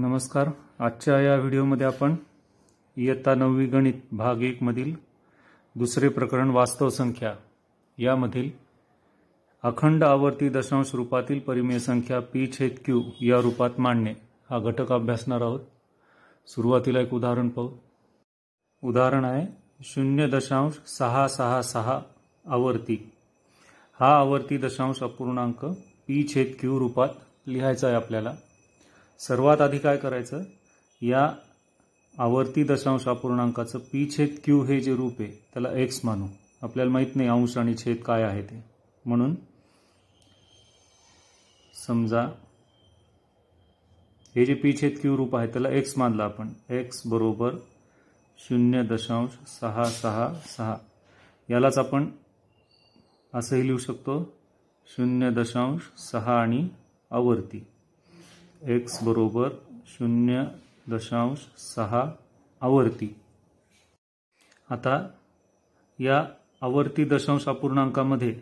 नमस्कार आजच्या या व्हिडिओमध्ये आपण इयत्ता नववी गणित भाग एकमधील दुसरे प्रकरण वास्तव संख्या यामधील अखंड आवर्ती दशांश रूपातील परिमेय संख्या पी छेद क्यू या रूपात मांडणे हा घटक अभ्यासणार आहोत सुरुवातीला एक उदाहरण पाहू उदाहरण आहे शून्य दशांश सहा सहा सहा आवर्ती हा आवर्ती दशांश अपूर्णांक पी छेद क्यू रूपात लिहायचा आहे आपल्याला सर्वात आधी काय करायचं या आवर्ती दशांश अपूर्णांकाचं पी छेद क्यू हे जे रूप आहे त्याला एक्स मानू आपल्याला माहीत नाही अंश आणि छेद काय आहे ते म्हणून समजा हे जे पी छेद क्यू रूप आहे त्याला एक्स मानलं आपण एक्स बरोबर शून्य दशांश सहा सहा सहा यालाच आपण असंही लिहू शकतो शून्य दशांश सहा आणि आवर्ती एक्स बरोबर शून्य दशांश सहा आवर्ती आता या आवर्ती दशांश अपूर्णांकामध्ये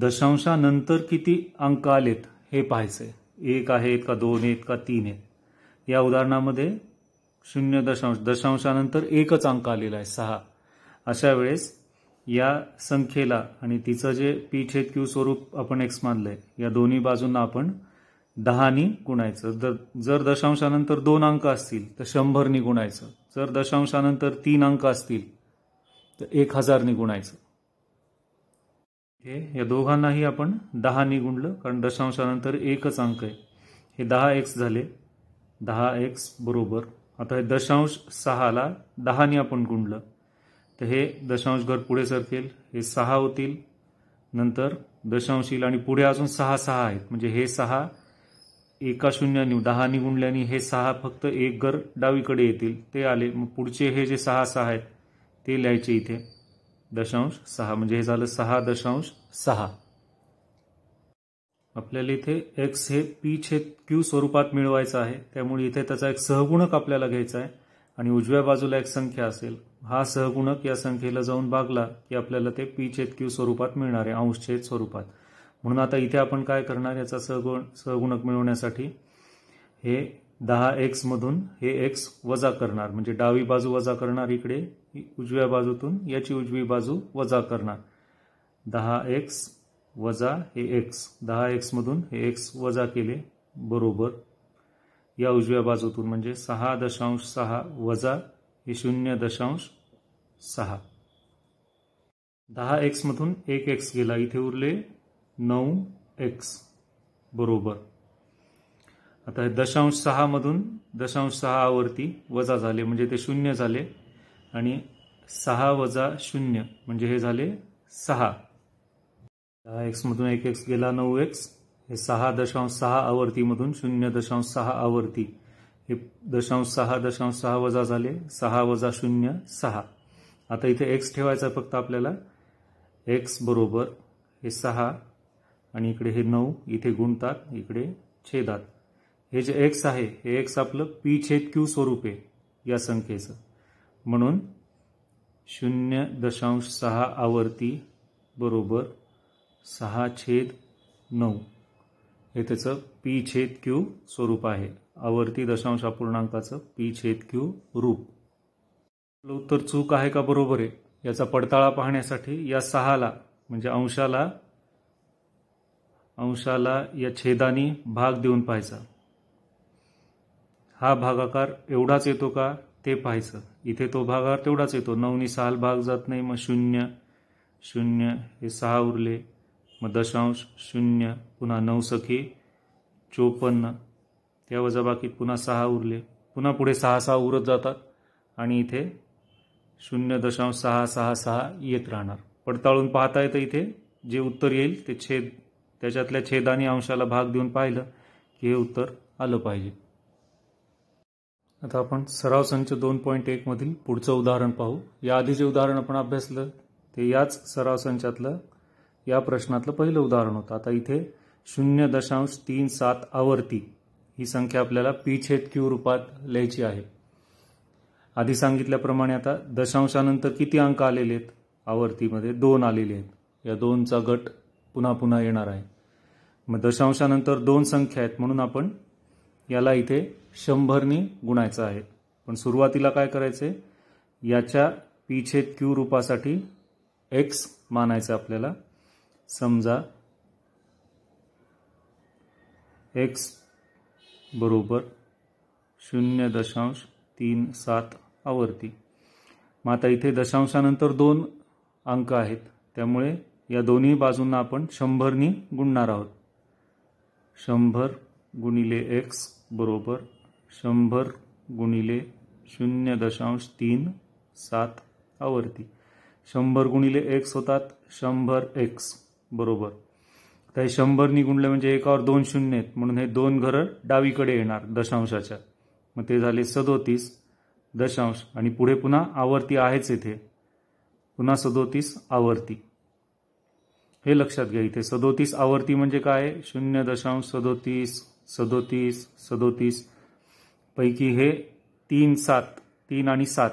दशांशानंतर किती अंक आलेत हे पाहायचे एक आहेत का दोन आहेत का तीन आहेत या उदाहरणामध्ये शून्य दशांश दशांशानंतर एकच अंक आलेला आहे सहा अशा वेळेस या संख्येला आणि तिचं जे पी छेद क्यू स्वरूप आपण एक्स मानलंय या दोन्ही बाजूंना आपण दहानी गुणायचं जर जर दशांशानंतर दोन अंक असतील तर शंभरनी गुणायचं जर दशांशानंतर तीन अंक असतील तर एक हजारनी गुणायचं हे या दोघांनाही आपण दहानी गुणलं कारण दशांशानंतर एकच अंक आहे हे दहा एक्स झाले दहा एक्स बरोबर आता हे दशांश सहाला दहानी आपण गुणलं तर हे दशांश घर पुढे सरकेल हे सहा होतील नंतर दशांश येईल आणि पुढे अजून सहा सहा आहेत म्हणजे हे सहा एका शून्यानी दहा निघुंडल्याने हे सहा फक्त एक घर डावीकडे येतील ते आले मग पुढचे हे जे सहा सहा आहेत ते लिहायचे इथे दशांश सहा म्हणजे हे झालं सहा दशांश सहा आपल्याला इथे एक्स हे पी छेद क्यू स्वरूपात मिळवायचं आहे त्यामुळे इथे त्याचा एक सहगुणक आपल्याला घ्यायचा आहे आणि उजव्या बाजूला एक संख्या असेल हा सहगुणक या संख्येला जाऊन भागला की आपल्याला ते पी छेद क्यू स्वरूपात मिळणार आहे अंश छेद स्वरूपात म्हणून आता इथे आपण काय करणार याचा सहगुण सहगुणक मिळवण्यासाठी हे दहा मधून हे एक्स वजा करणार म्हणजे डावी बाजू वजा करणार इकडे उजव्या बाजूतून याची उजवी बाजू वजा करणार दहा एक्स वजा हे एक्स दहा मधून हे एक्स वजा केले बरोबर या उजव्या बाजूतून म्हणजे सहा दशांश सहा वजा हे शून्य दशांश सहा दहा मधून एक एक्स गेला इथे उरले नऊ एक्स बरोबर आता हे दशांश सहामधून दशांश सहा सहावरती वजा झाले म्हणजे ते शून्य झाले आणि सहा वजा शून्य म्हणजे हे झाले सहा दहा एक्समधून एक एक्स गेला नऊ एक्स हे सहा दशांश सहा आवर्तीमधून शून्य दशांश सहा आवर्ती हे दशांश सहा दशांश सहा वजा झाले सहा वजा शून्य सहा आता इथे एक्स ठेवायचा फक्त आपल्याला एक्स बरोबर हे सहा आणि इकडे हे नऊ इथे गुणतात इकडे छेदात हे जे एक्स आहे हे एक्स आपलं पी छेद क्यू स्वरूप आहे या संख्येचं म्हणून शून्य दशांश सहा आवर्ती बरोबर सहा छेद नऊ हे त्याचं पी छेद क्यू स्वरूप आहे आवर्ती दशांश अपूर्णांकाचं पी छेद क्यू रूप उत्तर चूक आहे का बरोबर आहे याचा पडताळा पाहण्यासाठी या सहाला म्हणजे अंशाला अंशाला या छेदानी भाग देऊन पाहायचा हा भागाकार एवढाच येतो का ते पाहायचं इथे तो भागाकार तेवढाच येतो नऊनी सहाल भाग जात नाही मग शून्य शून्य हे सहा उरले मग दशांश शून्य पुन्हा नऊ सखी चोपन्न त्या वजाबाकीत पुन्हा सहा उरले पुन्हा पुढे सहा सहा उरत जातात आणि इथे शून्य दशांश सहा सहा सहा येत राहणार पडताळून पाहता येतं इथे जे उत्तर येईल ते छेद त्याच्यातल्या छेदानी अंशाला भाग देऊन पाहिलं की हे उत्तर आलं पाहिजे आता आपण सराव संच दोन पॉईंट मधील पुढचं उदाहरण पाहू या आधी जे उदाहरण आपण अभ्यासलं ते याच सराव संचातलं या प्रश्नातलं पहिलं उदाहरण होतं आता इथे शून्य दशांश तीन सात आवर्ती ही संख्या आपल्याला पी छेद क्यू रूपात लिहायची आहे आधी सांगितल्याप्रमाणे आता दशांशानंतर किती अंक आलेले आहेत आवर्तीमध्ये दोन आलेले आहेत या दोनचा गट पुन्हा पुन्हा येणार आहे मग दशांशानंतर दोन संख्या आहेत म्हणून आपण याला इथे शंभरनी गुणायचं आहे पण सुरुवातीला काय करायचे याच्या पीछेद क्यू रूपासाठी एक्स मानायचं आपल्याला समजा एक्स बरोबर शून्य दशांश तीन सात आवर्ती मग आता इथे दशांशानंतर दोन अंक आहेत त्यामुळे या दोन्ही बाजूंना आपण शंभरनी गुणणार आहोत शंभर गुणिले एक्स बरोबर शंभर गुणिले शून्य दशांश तीन सात आवर्ती शंभर गुणिले एक्स होतात शंभर एक्स बरोबर तर हे शंभरनी गुणले म्हणजे एकावर दोन शून्य आहेत म्हणून हे दोन घरं डावीकडे येणार दशांशाच्या मग ते झाले सदोतीस दशांश आणि पुढे पुन्हा आवर्ती आहेच येथे पुन्हा सदोतीस आवर्ती हे लक्षात घ्या इथे सदोतीस आवर्ती म्हणजे काय शून्य दशांश सदोतीस सदोतीस सदोतीस पैकी हे तीन सात तीन आणि सात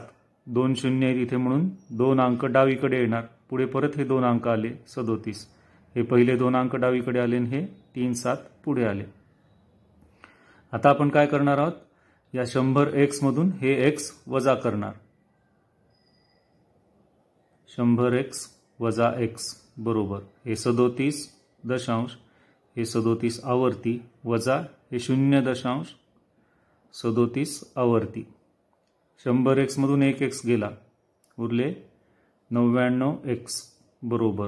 दोन शून्य आहेत इथे म्हणून दोन अंक डावीकडे येणार पुढे परत हे दोन अंक आले सदोतीस हे पहिले दोन अंक डावीकडे आले आणि हे तीन सात पुढे आले आता आपण काय करणार आहोत या शंभर मधून हे एक्स वजा करणार शंभर एक्स वजा एक्स बरोबर हे सदोतीस दशांश हे सदोतीस आवर्ती वजा हे शून्य दशांश सदोतीस आवर्ती शंभर एक्समधून एक एक्स गेला उरले नव्याण्णव एक्स बरोबर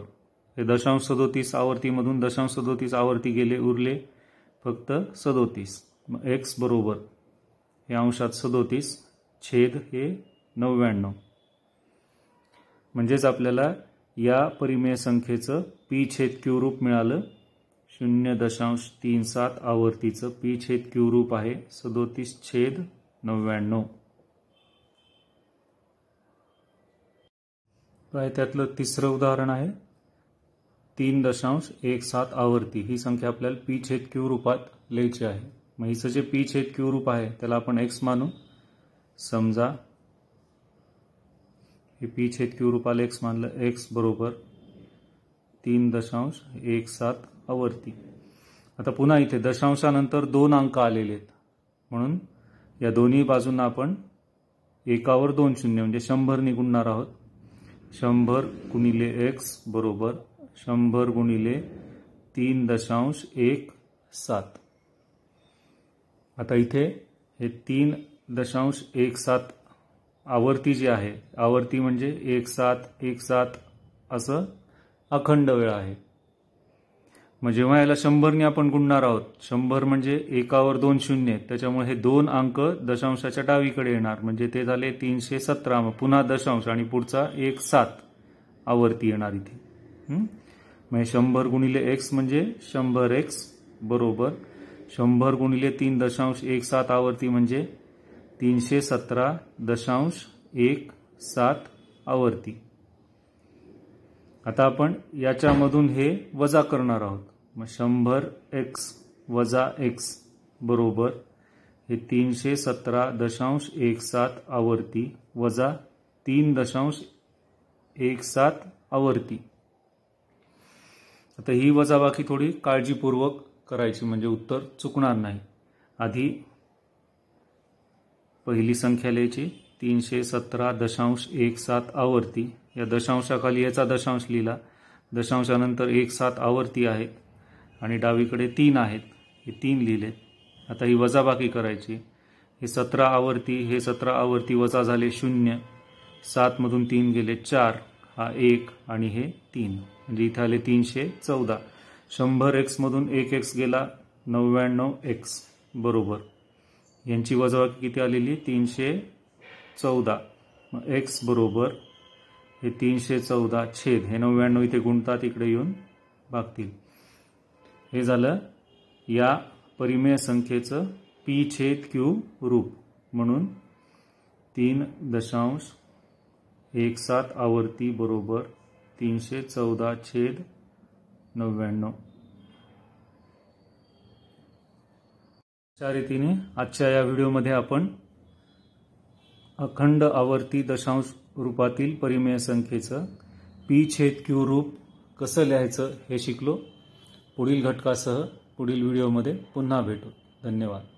हे दशांश सदोतीस आवर्तीमधून दशांश सदोतीस आवर्ती गेले उरले फक्त सदोतीस एक्स बरोबर हे अंशात सदोतीस छेद हे नव्याण्णव म्हणजेच आपल्याला या परिमेय संख्येचं पी छेद क्यू रूप मिळालं शून्य दशांश तीन सात आवर्तीचं पी छेद क्यू रूप आहे सदोतीस छेद नव्याण्णव काय त्यातलं तिसरं उदाहरण आहे तीन दशांश एक सात आवर्ती ही संख्या आपल्याला पी छेद क्यू रूपात लिहायची आहे मग हिचं जे पी छेद क्यू रूप आहे त्याला आपण एक्स मानू समजा हे पी छेद क्यू रुपाला एक्स मानलं एक्स बरोबर तीन दशांश एक सात आवर्ती आता पुन्हा इथे दशांशानंतर दोन अंक आलेले आहेत म्हणून या दोन्ही बाजूंना आपण एकावर दोन शून्य म्हणजे शंभर निघणार आहोत शंभर गुणिले एक्स बरोबर शंभर गुणिले तीन दशांश एक सात आता इथे हे तीन दशांश एक सात आवर्ती जी आहे आवर्ती म्हणजे एक सात एक सात असं अखंड वेळ आहे मग जेव्हा याला शंभरने आपण गुणणार आहोत शंभर म्हणजे एकावर दोन शून्य त्याच्यामुळे हे दोन अंक दशांशाच्या डावीकडे येणार म्हणजे ते झाले तीनशे सतरा मग पुन्हा दशांश आणि पुढचा एक सात आवर्ती येणार इथे मग शंभर गुणिले एक्स म्हणजे शंभर एक्स बरोबर शंभर गुणिले तीन दशांश एक सात आवर्ती म्हणजे तीनशे सतरा दशांश एक सात आवर्ती आता आपण याच्यामधून हे वजा करणार आहोत मग शंभर एक्स वजा एक्स बरोबर हे तीनशे सतरा दशांश एक सात आवर्ती वजा तीन दशांश एक सात आवर्ती आता ही वजाबाकी थोडी काळजीपूर्वक करायची म्हणजे उत्तर चुकणार नाही आधी पहिली संख्या लिहायची तीनशे सतरा दशांश एक सात आवर्ती या दशांशाखाली याचा दशांश लिहिला दशांशानंतर एक सात आवर्ती आहेत आणि डावीकडे तीन आहेत हे तीन लिहिले आता ही वजाबाकी करायची हे सतरा आवर्ती हे सतरा आवर्ती वजा झाले शून्य सातमधून तीन गेले चार हा एक आणि हे तीन म्हणजे इथे आले तीनशे चौदा शंभर एक्समधून एक एक्स गेला नव्याण्णव एक्स बरोबर यांची वजाबाकी किती आलेली तीनशे चौदा एक्स बरोबर हे तीनशे चौदा छेद हे नव्याण्णव इथे गुणतात इकडे येऊन भागतील हे झालं या परिमेय संख्येचं पी छेद क्यू रूप म्हणून तीन दशांश एक सात आवर्ती बरोबर तीनशे चौदा छेद नव्याण्णव अशा रीतीने आजच्या या व्हिडिओमध्ये आपण अखंड आवर्ती दशांश रूपातील परिमेय संख्येचं पी छेद क्यू रूप कसं लिहायचं हे शिकलो पुढील घटकासह पुढील व्हिडिओमध्ये पुन्हा भेटू धन्यवाद